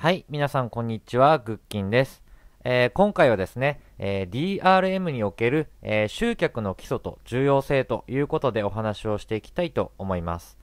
はい、皆さんこんにちは、グッキンです。えー、今回はですね、えー、DRM における、えー、集客の基礎と重要性ということでお話をしていきたいと思います。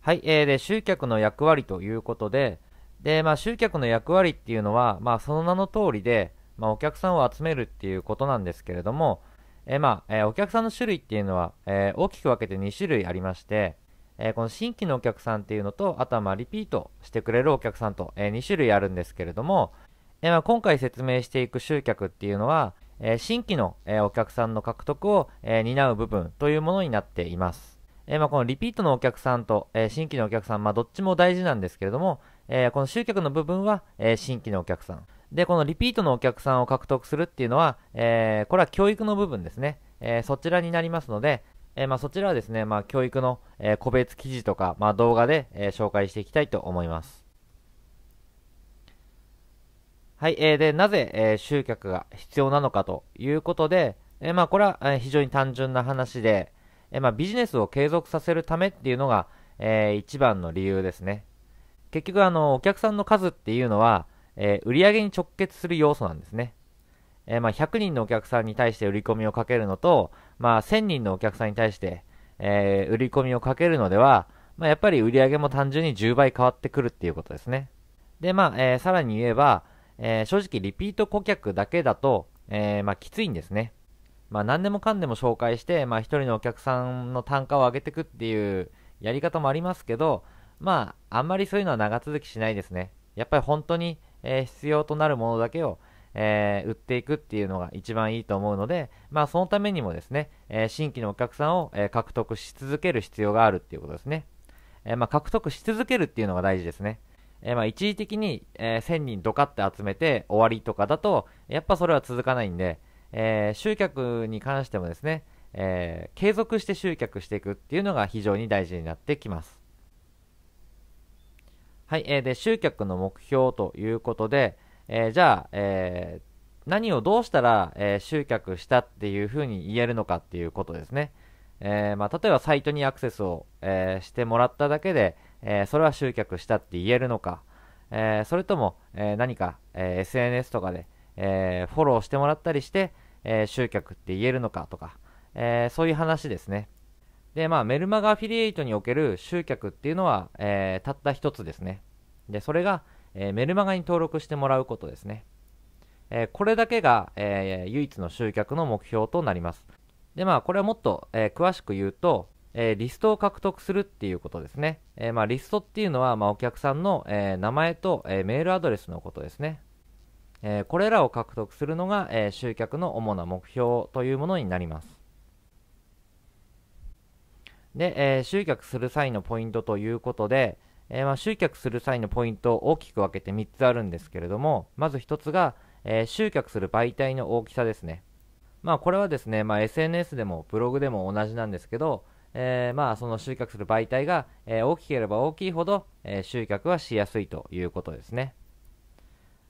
はい、えー、で集客の役割ということで、でまあ、集客の役割っていうのは、まあ、その名の通りで、まあ、お客さんを集めるっていうことなんですけれども、えまあえお客さんの種類っていうのは、え大きく分けて2種類ありまして、えー、この新規のお客さんっていうのと、あとはまあリピートしてくれるお客さんと、えー、2種類あるんですけれども、えー、まあ今回説明していく集客っていうのは、え新規の、えお客さんの獲得を、え担う部分というものになっています。えまあこのリピートのお客さんと、え新規のお客さん、まあ、どっちも大事なんですけれども、えこの集客の部分は、え新規のお客さん。で、このリピートのお客さんを獲得するっていうのは、えこれは教育の部分ですね。えそちらになりますので、えー、まあ、そちらはですね、まあ、教育の、え個別記事とか、まあ、動画で、え紹介していきたいと思います。はい、えー、で、なぜ、え集客が必要なのかということで、えまあ、これは、非常に単純な話で、えまあ、ビジネスを継続させるためっていうのが、えー、一番の理由ですね。結局、あの、お客さんの数っていうのは、えー、売上に直結する要素なんですね。えー、まあ、100人のお客さんに対して売り込みをかけるのと、まあ、1000人のお客さんに対して、えー、売り込みをかけるのでは、まあ、やっぱり売り上げも単純に10倍変わってくるっていうことですね。で、まあ、えー、さらに言えば、えー、正直リピート顧客だけだと、えー、まあ、きついんですね。まあ、何でもかんでも紹介して、まあ、一人のお客さんの単価を上げていくっていうやり方もありますけど、まあ、あんまりそういうのは長続きしないですね。やっぱり本当に、えー、必要となるものだけを、えー、売っていくっていうのが一番いいと思うので、まあ、そのためにもですね、え新規のお客さんを、え獲得し続ける必要があるっていうことですね。えまあ、獲得し続けるっていうのが大事ですね。えまあ、一時的に、え1000人ドカって集めて終わりとかだと、やっぱそれは続かないんで、え集客に関してもですね、えー、継続して集客していくっていうのが非常に大事になってきます。はい、えー、で集客の目標ということで、えー、じゃあ、えー、何をどうしたら、えー、集客したっていうふうに言えるのかっていうことですね。えまあ、例えばサイトにアクセスを、えしてもらっただけで、えそれは集客したって言えるのか、えそれとも、え何か、え SNS とかで、えフォローしてもらったりして、え集客って言えるのかとか、えそういう話ですね。で、まあ、メルマガアフィリエイトにおける集客っていうのは、えたった一つですね。で、それが、えー、メルマガに登録してもらうことですね。えこれだけが、え唯一の集客の目標となります。で、まあ、これはもっと、え詳しく言うと、えリストを獲得するっていうことですね。えまあ、リストっていうのは、まあ、お客さんの、え名前と、えメールアドレスのことですね。えこれらを獲得するのが、え集客の主な目標というものになります。で、え集客する際のポイントということで、えー、まあ、集客する際のポイントを大きく分けて3つあるんですけれども、まず1つが、えー、集客する媒体の大きさですね。まあ、これはですね、まあ、SNS でもブログでも同じなんですけど、えー、まあその集客する媒体が、え大きければ大きいほど、え集客はしやすいということですね。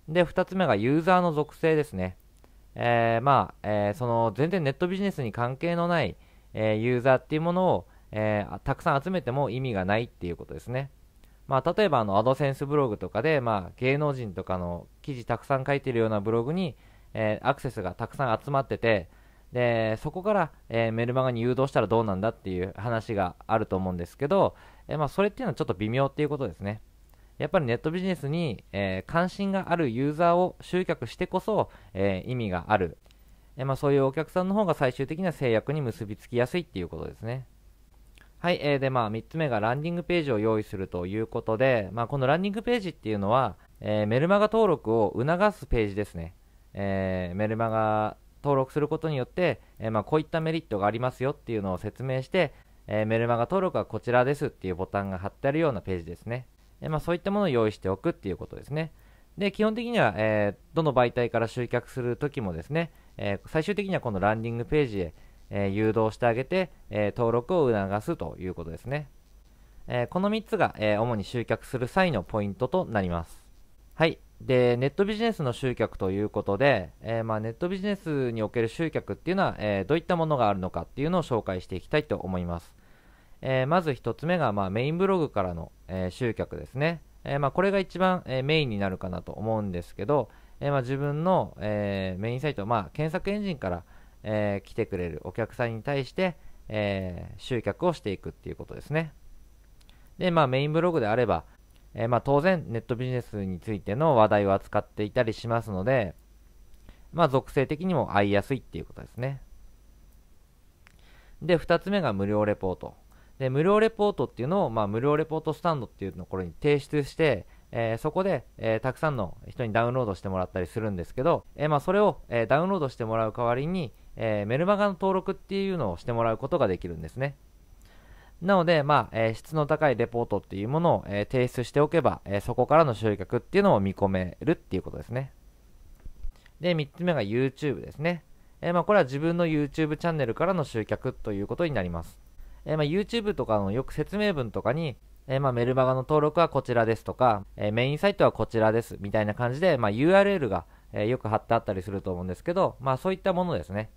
で、2つ目がユーザーの属性ですね。えまあ、えその全然ネットビジネスに関係のない、えユーザーっていうものを、えたくさん集めても意味がないっていうことですね。まあ、例えばあのアドセンスブログとかで、まあ、芸能人とかの記事たくさん書いてるようなブログに、えー、アクセスがたくさん集まっててでそこから、えー、メルマガに誘導したらどうなんだっていう話があると思うんですけど、えー、まあ、それっていうのはちょっと微妙っていうことですねやっぱりネットビジネスに、え関心があるユーザーを集客してこそ、え意味がある、えまあ、そういうお客さんの方が最終的な制約に結びつきやすいっていうことですねはい、えー、で、まあ、3つ目がランディングページを用意するということで、まあ、このランディングページっていうのは、えー、メルマガ登録を促すページですね。えー、メルマガ登録することによって、えー、まあ、こういったメリットがありますよっていうのを説明して、えメルマガ登録はこちらですっていうボタンが貼ってあるようなページですね。えまあ、そういったものを用意しておくっていうことですね。で、基本的には、えどの媒体から集客するときもですね、え最終的にはこのランディングページへ、え誘導してあげて、え登録を促すということですね。えこの3つが、え主に集客する際のポイントとなります。はい。で、ネットビジネスの集客ということで、えまあ、ネットビジネスにおける集客っていうのは、えどういったものがあるのかっていうのを紹介していきたいと思います。えまず1つ目が、まあ、メインブログからの、え集客ですね。えまあ、これが一番、えメインになるかなと思うんですけど、えまあ、自分の、えメインサイト、まあ、検索エンジンから、えー、来てくれるお客さんに対して、えー、集客をしていくっていうことですね。で、まあメインブログであれば、えー、まあ、当然ネットビジネスについての話題を扱っていたりしますので、まあ属性的にも合いやすいっていうことですね。で、2つ目が無料レポート。で、無料レポートっていうのを、まあ、無料レポートスタンドっていうところに提出して、えー、そこで、えー、たくさんの人にダウンロードしてもらったりするんですけど、えー、まあ、それを、えダウンロードしてもらう代わりに、えー、メルマガの登録っていうのをしてもらうことができるんですね。なので、まあ、えー、質の高いレポートっていうものを、えー、提出しておけば、えそこからの集客っていうのを見込めるっていうことですね。で、3つ目が YouTube ですね。えまあ、これは自分の YouTube チャンネルからの集客ということになります。えまあ、YouTube とかのよく説明文とかに、えまあ、メルマガの登録はこちらですとか、えメインサイトはこちらですみたいな感じで、まあ、URL が、えよく貼ってあったりすると思うんですけど、まあ、そういったものですね。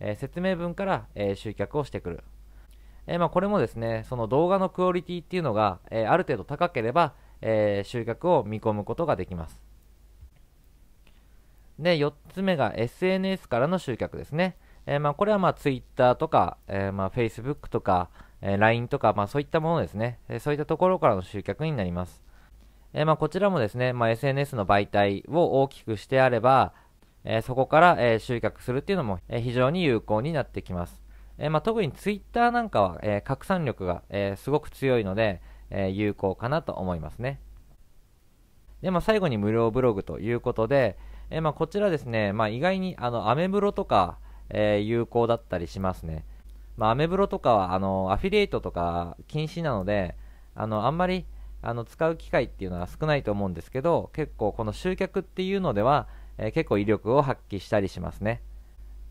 えー、説明文から、えー、集客をしてくる。えまあ、これもですね、その動画のクオリティっていうのが、えある程度高ければ、え集客を見込むことができます。で、4つ目が SNS からの集客ですね。えまあ、これはまあ Twitter とか、えまあ Facebook とか、え LINE とか、まあ、そういったものですね、えそういったところからの集客になります。えまあ、こちらもですね、まあ、SNS の媒体を大きくしてあれば、えそこから、え集客するっていうのも、え非常に有効になってきます。えまあ、特に Twitter なんかは、え拡散力が、えすごく強いので、え有効かなと思いますね。で、まあ、最後に無料ブログということで、えまあ、こちらですね、まあ、意外にあのアメブロとか、え有効だったりしますね。まあ、アメブロとかはあのアフィリエイトとか禁止なので、あのあんまりあの使う機会っていうのは少ないと思うんですけど、結構この集客っていうのでは、えー、結構威力を発揮したりしますね。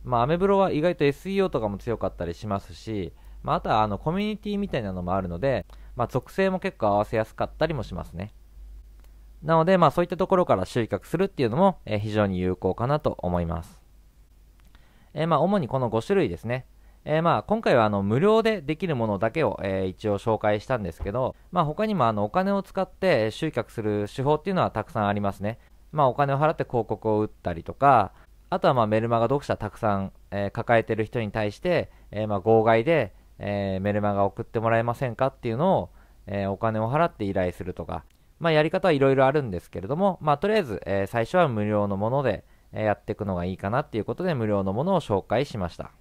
まあ、アメブロは意外と SEO とかも強かったりしますし、まあ、あとはあのコミュニティみたいなのもあるので、まあ、属性も結構合わせやすかったりもしますね。なので、まあ、そういったところから集客するっていうのも、えー、非常に有効かなと思います。えー、まあ、主にこの5種類ですね。えー、まあ今回はあの無料でできるものだけを、え一応紹介したんですけど、まあ、他にもあのお金を使って集客する手法っていうのはたくさんありますね。まあ、お金を払って広告を打ったりとかあとはまあメルマガ読者たくさん、えー、抱えてる人に対して、えー、まあ号外で、えー、メルマガ送ってもらえませんかっていうのを、えー、お金を払って依頼するとか、まあ、やり方はいろいろあるんですけれども、まあ、とりあえず、えー、最初は無料のもので、えー、やっていくのがいいかなっていうことで無料のものを紹介しました。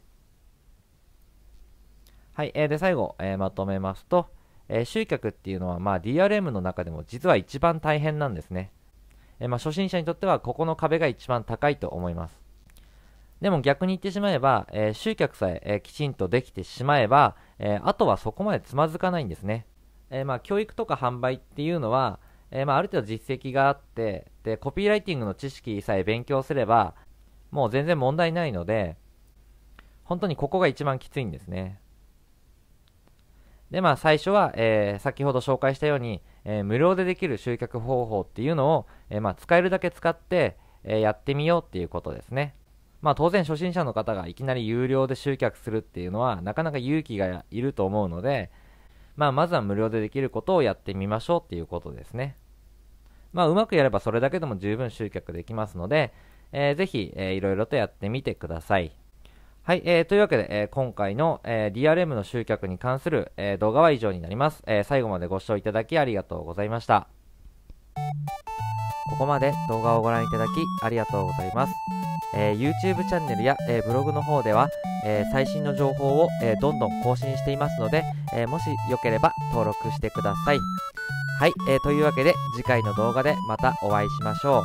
はい、えー、で最後、えー、まとめますと、えー、集客っていうのは、まあ、DRM の中でも実は一番大変なんですね。えまあ、初心者にとってはここの壁が一番高いと思います。でも逆に言ってしまえば、えー、集客さええー、きちんとできてしまえば、えー、あとはそこまでつまずかないんですね。えまあ、教育とか販売っていうのは、えまあ、ある程度実績があってで、コピーライティングの知識さえ勉強すれば、もう全然問題ないので、本当にここが一番きついんですね。で、まあ最初は、え先ほど紹介したように、えー、無料でできる集客方法っていうのを、えー、まあ、使えるだけ使って、えー、やってみようっていうことですね。まあ、当然初心者の方がいきなり有料で集客するっていうのはなかなか勇気がいると思うので、まあ、まずは無料でできることをやってみましょうっていうことですね。まあ、うまくやればそれだけでも十分集客できますので、えー、ぜひ、えー、いろいろとやってみてください。はい、えー、というわけで、えー、今回の、えー、DRM の集客に関する、えー、動画は以上になります、えー、最後までご視聴いただきありがとうございました。ここまで動画をご覧いただきありがとうございます。えー、YouTube チャンネルや、えー、ブログの方では、えー、最新の情報を、えどんどん更新していますので、えもしよければ登録してください。はい、えというわけで次回の動画でまたお会いしましょう。